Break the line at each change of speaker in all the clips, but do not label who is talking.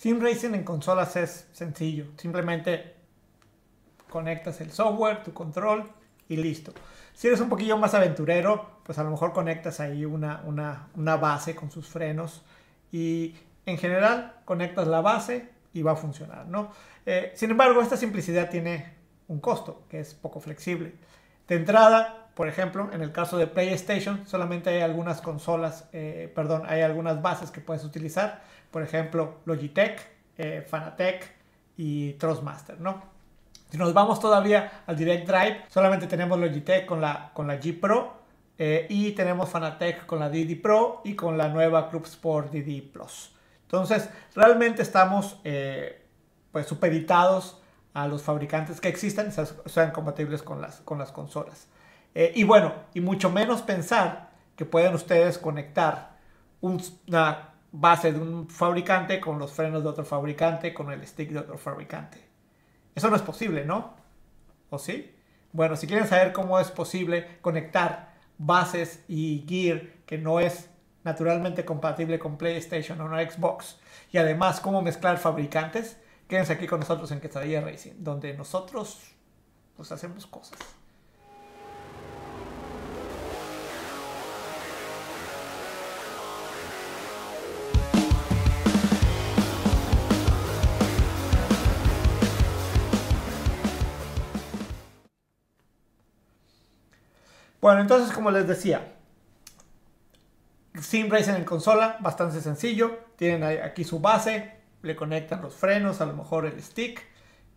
Sim Racing en consolas es sencillo. Simplemente conectas el software, tu control y listo. Si eres un poquillo más aventurero, pues a lo mejor conectas ahí una, una, base con sus frenos y en general conectas la base y va a funcionar, ¿no? Eh, sin embargo, esta simplicidad tiene un costo que es poco flexible. De entrada, por ejemplo, en el caso de PlayStation, solamente hay algunas consolas, eh, perdón, hay algunas bases que puedes utilizar. Por ejemplo, Logitech, eh, Fanatec y Trustmaster, ¿no? Si nos vamos todavía al Direct Drive, solamente tenemos Logitech con la, con la G Pro eh, y tenemos Fanatec con la DD Pro y con la nueva Club Sport DD Plus. Entonces, realmente estamos eh, pues supeditados a los fabricantes que existen y sean compatibles con las, con las consolas. Eh, y bueno, y mucho menos pensar que pueden ustedes conectar una base de un fabricante con los frenos de otro fabricante, con el stick de otro fabricante. Eso no es posible, ¿no? ¿O sí? Bueno, si quieren saber cómo es posible conectar bases y gear que no es naturalmente compatible con PlayStation o una Xbox, y además cómo mezclar fabricantes, quédense aquí con nosotros en Quesadilla Racing, donde nosotros pues hacemos cosas. Bueno, entonces como les decía, Sim Racing en consola, bastante sencillo. Tienen aquí su base, le conectan los frenos, a lo mejor el stick,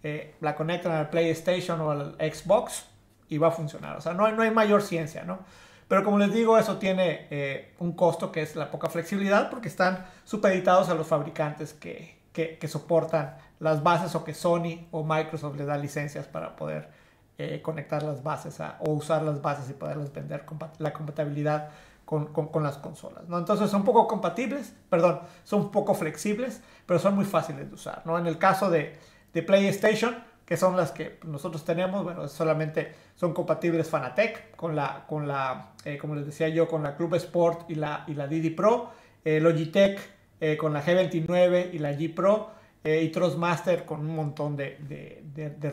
eh, la conectan al PlayStation o al Xbox y va a funcionar. O sea, no hay, no hay mayor ciencia, ¿no? Pero como les digo, eso tiene eh, un costo que es la poca flexibilidad porque están supeditados a los fabricantes que, que soportan las bases o que Sony o Microsoft les da licencias para poder eh, conectar las bases o usar las bases y poderlas vender la compatibilidad con, las consolas. ¿no? Entonces son poco compatibles, perdón, son poco flexibles, pero son muy fáciles de usar. ¿no? En el caso de, de PlayStation, que son las que nosotros tenemos, bueno, solamente son compatibles Fanatec con la, con la eh, como les decía yo, con la Club Sport y la, y la DD Pro, eh, Logitech con la G29 y la G Pro, eh, y Thrustmaster con un montón de,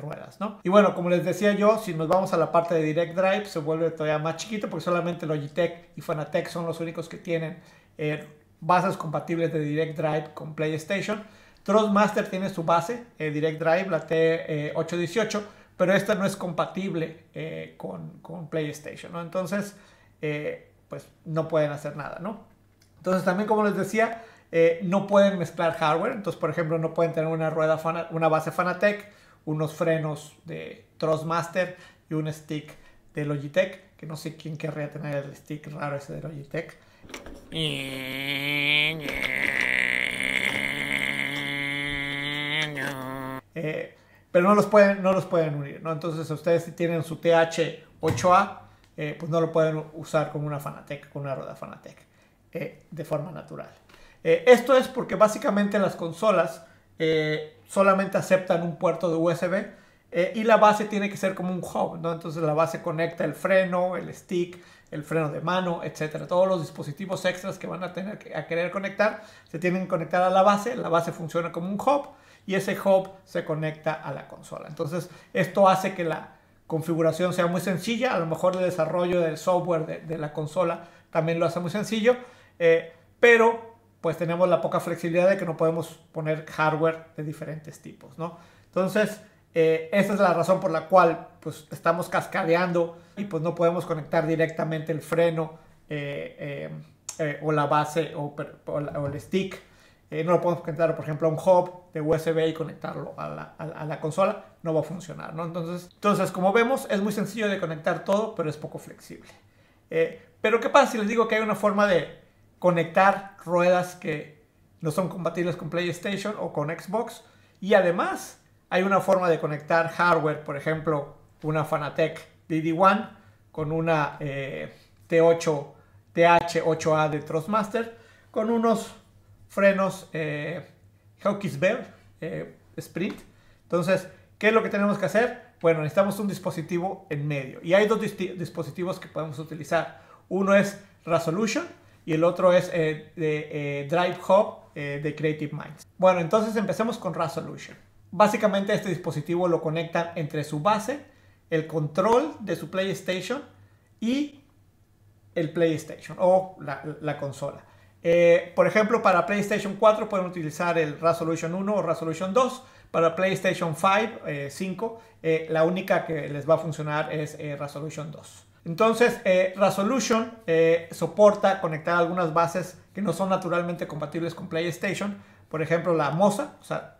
ruedas, ¿no? Y bueno, como les decía yo, si nos vamos a la parte de Direct Drive, se vuelve todavía más chiquito porque solamente Logitech y Fanatec son los únicos que tienen eh, bases compatibles de Direct Drive con PlayStation. Thrustmaster tiene su base, eh, Direct Drive, la T818, eh, pero esta no es compatible con, PlayStation, ¿no? Entonces, pues no pueden hacer nada, ¿no? Entonces, también como les decía, eh, no pueden mezclar hardware, entonces por ejemplo no pueden tener una rueda, una base Fanatec, unos frenos de Thrustmaster y un stick de Logitech, que no sé quién querría tener el stick raro ese de Logitech. Eh, pero no los pueden, no los pueden unir, ¿no? Entonces ustedes si tienen su TH8A, eh, pues no lo pueden usar como una Fanatec, con una rueda Fanatec, de forma natural. Eh, esto es porque básicamente las consolas eh, solamente aceptan un puerto de USB eh, y la base tiene que ser como un hub, Entonces la base conecta el freno, el stick, el freno de mano, etcétera. Todos los dispositivos extras que van a tener que, a querer conectar se tienen que conectar a la base. La base funciona como un hub y ese hub se conecta a la consola. Entonces esto hace que la configuración sea muy sencilla. A lo mejor el desarrollo del software de, la consola también lo hace muy sencillo, pero pues tenemos la poca flexibilidad de que no podemos poner hardware de diferentes tipos, ¿no? Entonces, eh, esa es la razón por la cual pues estamos cascadeando y pues no podemos conectar directamente el freno eh, eh, o la base o, el stick. no lo podemos conectar, por ejemplo, a un hub de USB y conectarlo a la, consola. No va a funcionar, ¿no? Entonces, entonces, como vemos, es muy sencillo de conectar todo, pero es poco flexible. pero ¿qué pasa si les digo que hay una forma de conectar ruedas que no son compatibles con PlayStation o con Xbox. Y además hay una forma de conectar hardware, por ejemplo, una Fanatec DD1 con una T8 eh, TH8A de Thrustmaster con unos frenos eh, Hawkins Bell eh, Sprint. Entonces, ¿qué es lo que tenemos que hacer? Bueno, necesitamos un dispositivo en medio. Y hay dos dispositivos que podemos utilizar. Uno es Resolution, y el otro es eh, eh, Drive Hub eh, de Creative Minds. Bueno, entonces empecemos con Resolution. Básicamente este dispositivo lo conecta entre su base, el control de su PlayStation y el PlayStation o la, consola. por ejemplo, para PlayStation 4 pueden utilizar el Resolution 1 o Resolution 2. Para PlayStation 5, 5 la única que les va a funcionar es Resolution 2. Entonces, eh, Resolution eh, soporta conectar algunas bases que no son naturalmente compatibles con PlayStation. Por ejemplo, la Moza. o sea,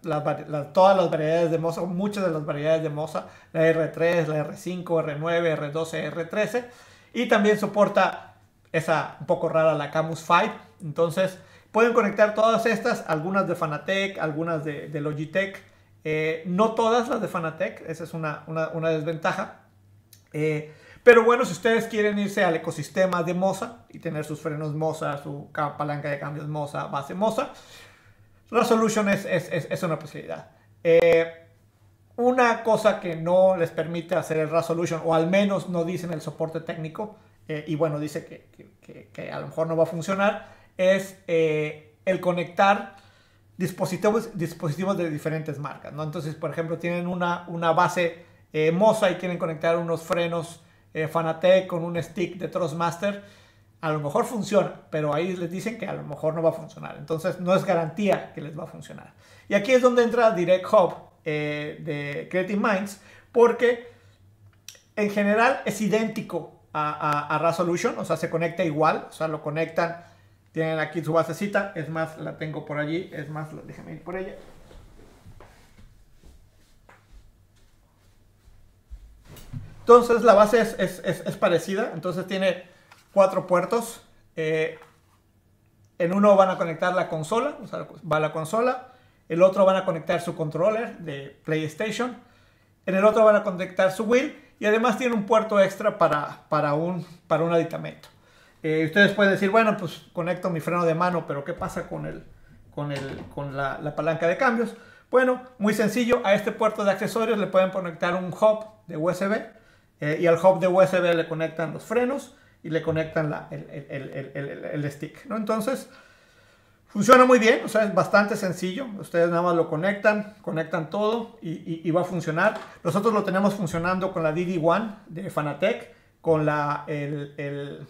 todas las variedades de Moza, muchas de las variedades de Moza. la R3, la R5, R9, R12, R13. Y también soporta esa un poco rara, la Camus 5. Entonces, pueden conectar todas estas, algunas de Fanatec, algunas de, Logitech. Eh, no todas las de Fanatec, esa es una, desventaja. Eh, pero bueno, si ustedes quieren irse al ecosistema de Moza y tener sus frenos Moza, su palanca de cambios Moza, base Moza, Resolution es, es, una posibilidad. Eh, una cosa que no les permite hacer el Resolution, o al menos no dicen el soporte técnico, eh, y bueno, dice que, a lo mejor no va a funcionar, es eh, el conectar dispositivos, dispositivos de diferentes marcas. ¿no? Entonces, por ejemplo, tienen una, una base Moza y quieren conectar unos frenos eh, Fanatec con un stick de Trustmaster, a lo mejor funciona, pero ahí les dicen que a lo mejor no va a funcionar. Entonces no es garantía que les va a funcionar. Y aquí es donde entra Direct Hub eh, de Creative Minds, porque en general es idéntico a, a, o sea, se conecta igual, o sea, lo conectan, tienen aquí su basecita, es más, la tengo por allí, es más, déjame ir por ella. Entonces la base es, parecida, entonces tiene cuatro puertos. Eh, en uno van a conectar la consola, va la consola. El otro van a conectar su controller de PlayStation. En el otro van a conectar su Wii. Y además tiene un puerto extra para, un, para un aditamento. Eh, ustedes pueden decir, bueno, pues conecto mi freno de mano, pero ¿qué pasa con, el, con, la, palanca de cambios? Bueno, muy sencillo, a este puerto de accesorios le pueden conectar un hub de USB eh, y al hub de USB le conectan los frenos y le conectan el, stick, ¿no? Entonces, funciona muy bien, es bastante sencillo. Ustedes nada más lo conectan, conectan todo y, va a funcionar. Nosotros lo tenemos funcionando con la DD1 de Fanatec, con la, el,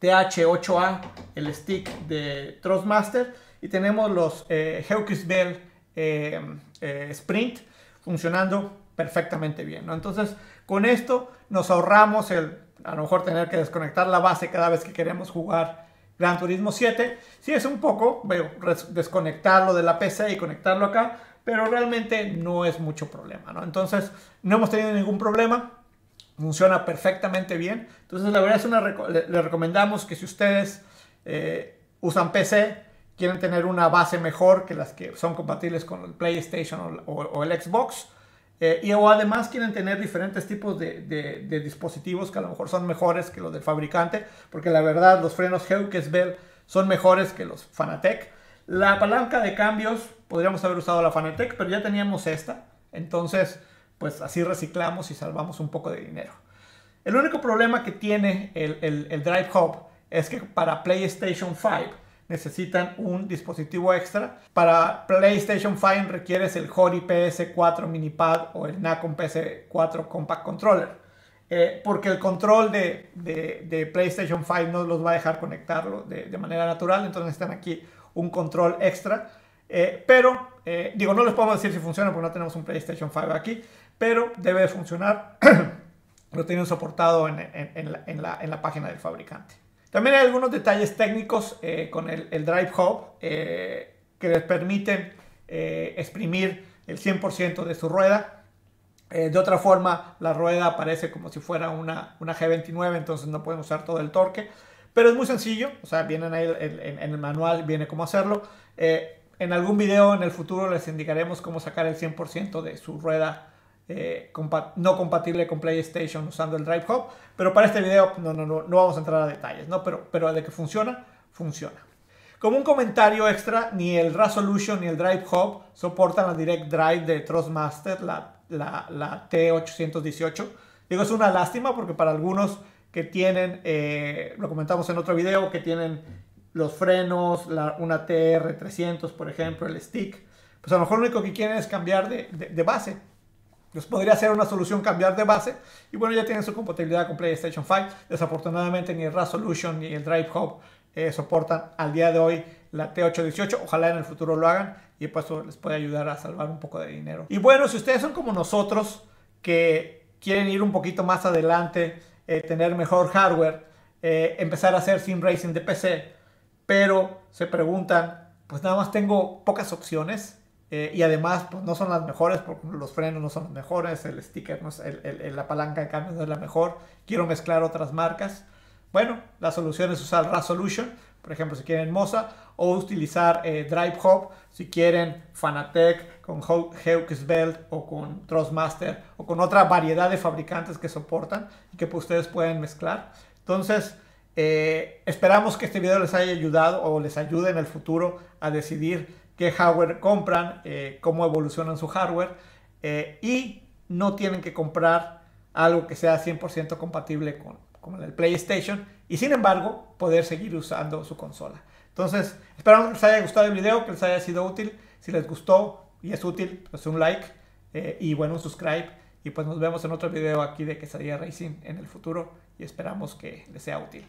TH8A, el stick de Thrustmaster, y tenemos los eh, Bell eh, eh, Sprint funcionando perfectamente bien, ¿no? Entonces, con esto nos ahorramos el, a lo mejor tener que desconectar la base cada vez que queremos jugar Gran Turismo 7. Sí es un poco, veo, desconectarlo de la PC y conectarlo acá, pero realmente no es mucho problema, Entonces, no hemos tenido ningún problema, funciona perfectamente bien. Entonces, la verdad es una, le, recomendamos que si ustedes eh, usan PC, quieren tener una base mejor que las que son compatibles con el PlayStation o el Xbox, eh, y o además quieren tener diferentes tipos de, dispositivos que a lo mejor son mejores que los del fabricante, porque la verdad los frenos Heukes Bell son mejores que los Fanatec. La palanca de cambios, podríamos haber usado la Fanatec, pero ya teníamos esta, entonces pues así reciclamos y salvamos un poco de dinero. El único problema que tiene el, el, el Drive Hub es que para PlayStation 5 necesitan un dispositivo extra. Para PlayStation 5 requieres el Hori PS4 Minipad o el Nacon PS4 Compact Controller. Eh, porque el control de, PlayStation 5 no los va a dejar conectarlo de, manera natural, entonces están aquí un control extra. Eh, pero, eh, digo, no les podemos decir si funciona porque no tenemos un PlayStation 5 aquí, pero debe de funcionar. Lo tienen soportado en, la página del fabricante. También hay algunos detalles técnicos eh, con el, Drive Hub eh, que les permiten eh, exprimir el 100% de su rueda. de otra forma, la rueda aparece como si fuera una, G29, entonces no pueden usar todo el torque. Pero es muy sencillo, o sea, vienen ahí en, el manual, viene cómo hacerlo. en algún video en el futuro les indicaremos cómo sacar el 100% de su rueda eh, no compatible con PlayStation usando el Drive Hub, pero para este video no, no, no, vamos a entrar a detalles, ¿no? Pero, pero de que funciona, funciona. Como un comentario extra, ni el Resolution ni el Drive Hub soportan la Direct Drive de Trustmaster, la, la, la T818. Digo, es una lástima porque para algunos que tienen, eh, lo comentamos en otro video, que tienen los frenos, la, una TR300, por ejemplo, el stick, pues a lo mejor lo único que quieren es cambiar de, de base podría ser una solución cambiar de base. Y bueno, ya tienen su compatibilidad con PlayStation 5. Desafortunadamente ni el Resolution ni el Drive Hub eh, soportan al día de hoy la T818. Ojalá en el futuro lo hagan y pues eso les puede ayudar a salvar un poco de dinero. Y bueno, si ustedes son como nosotros que quieren ir un poquito más adelante, eh, tener mejor hardware, eh, empezar a hacer sim racing de PC, pero se preguntan, pues nada más tengo pocas opciones eh, y además, pues no son las mejores, porque los frenos no son los mejores, el sticker, no es, el, la palanca de cambio no es la mejor. Quiero mezclar otras marcas. Bueno, la solución es usar Solution por ejemplo, si quieren Moza, o utilizar eh, Drive Hub, si quieren Fanatec, con Hewksbelt o con Trustmaster, o con otra variedad de fabricantes que soportan y que pues, ustedes pueden mezclar. Entonces, eh, esperamos que este video les haya ayudado o les ayude en el futuro a decidir qué hardware compran, eh, cómo evolucionan su hardware eh, y no tienen que comprar algo que sea 100% compatible con, el PlayStation y sin embargo poder seguir usando su consola. Entonces, esperamos que les haya gustado el video, que les haya sido útil. Si les gustó y es útil, pues un like eh, y bueno, un subscribe. Y pues nos vemos en otro video aquí de Quesadilla Racing en el futuro y esperamos que les sea útil.